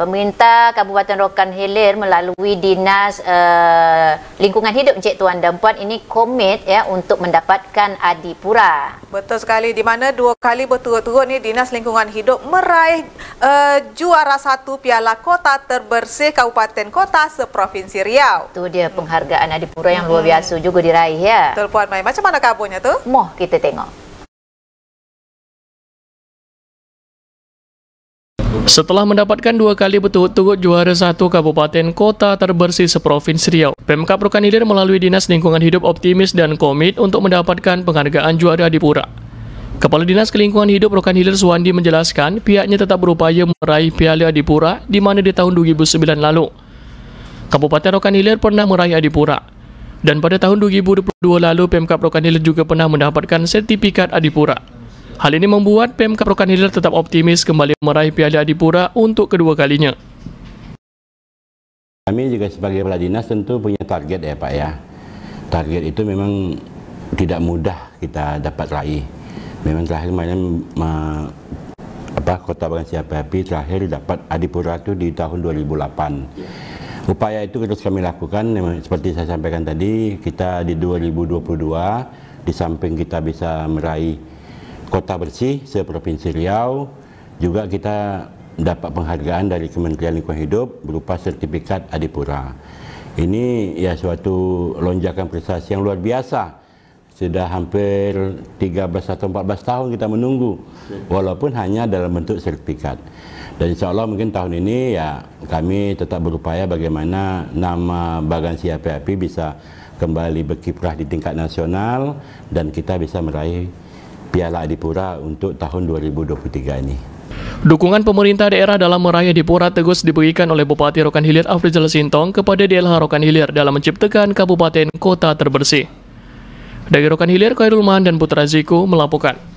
Pemerintah Kabupaten Rokan Hilir melalui Dinas uh, Lingkungan Hidup Encik Tuan dan Puan ini komit ya untuk mendapatkan Adipura. Betul sekali di mana dua kali berturut-turut ni Dinas Lingkungan Hidup meraih uh, juara satu Piala Kota Terbersih Kabupaten Kota Seprovinsi Riau. Tu dia penghargaan Adipura yang hmm. luar biasa juga diraih ya. Betul Puan Mai. Macam mana kabarnya tu? Moh kita tengok. Setelah mendapatkan dua kali betul-betul juara satu kabupaten kota terbersih seprovinsi Riau, Pemkap Rukan Hilir melalui Dinas Lingkungan Hidup optimis dan komit untuk mendapatkan penghargaan juara di Pura. Kepala Dinas Kelingkungan Hidup Rukan Hilir Suwandi menjelaskan pihaknya tetap berupaya meraih Piala Adipura di mana di tahun 2009 lalu. Kabupaten Rokan Hilir pernah meraih Adipura. Dan pada tahun 2022 lalu, Pemkap Rokan Hilir juga pernah mendapatkan sertifikat Adipura. Hal ini membuat Pemkap Rokan Hilir tetap optimis kembali meraih Piala Adipura untuk kedua kalinya. Kami juga sebagai kepala dinas tentu punya target ya Pak ya. Target itu memang tidak mudah kita dapat raih. Memang terakhir kemarin apa Kota Bangan Siapa terakhir dapat Adipura itu di tahun 2008. Upaya itu terus kami lakukan seperti saya sampaikan tadi kita di 2022 di samping kita bisa meraih Kota Bersih seprovinsi Riau juga kita dapat penghargaan dari Kementerian Lingkungan Hidup berupa sertifikat Adipura. Ini ya suatu lonjakan prestasi yang luar biasa. Sudah hampir 13 atau 14 tahun kita menunggu walaupun hanya dalam bentuk sertifikat. Dan insya Allah mungkin tahun ini ya kami tetap berupaya bagaimana nama Bagansi API bisa kembali berkiprah di tingkat nasional dan kita bisa meraih Piala Adipura untuk tahun 2023 ini. Dukungan pemerintah daerah dalam meraih Adipura tegus diberikan oleh Bupati Rokan Hilir Afrizal Sintong kepada DLH Rokan Hilir dalam menciptakan kabupaten kota terbersih. Dari Rokan Hilir, Khairul Mahan dan Putra Ziko melaporkan.